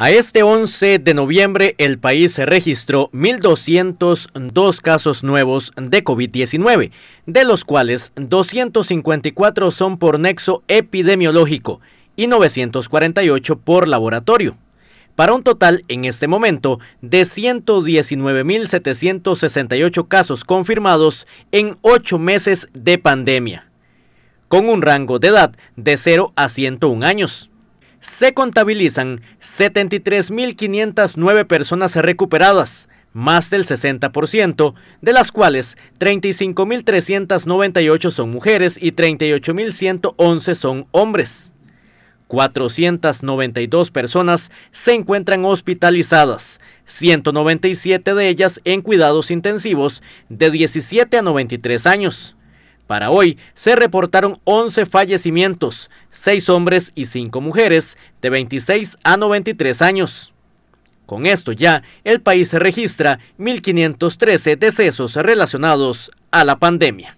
A este 11 de noviembre el país registró 1.202 casos nuevos de COVID-19, de los cuales 254 son por nexo epidemiológico y 948 por laboratorio, para un total en este momento de 119.768 casos confirmados en 8 meses de pandemia, con un rango de edad de 0 a 101 años se contabilizan 73.509 personas recuperadas, más del 60%, de las cuales 35.398 son mujeres y 38.111 son hombres. 492 personas se encuentran hospitalizadas, 197 de ellas en cuidados intensivos de 17 a 93 años. Para hoy se reportaron 11 fallecimientos, 6 hombres y 5 mujeres de 26 a 93 años. Con esto ya, el país registra 1.513 decesos relacionados a la pandemia.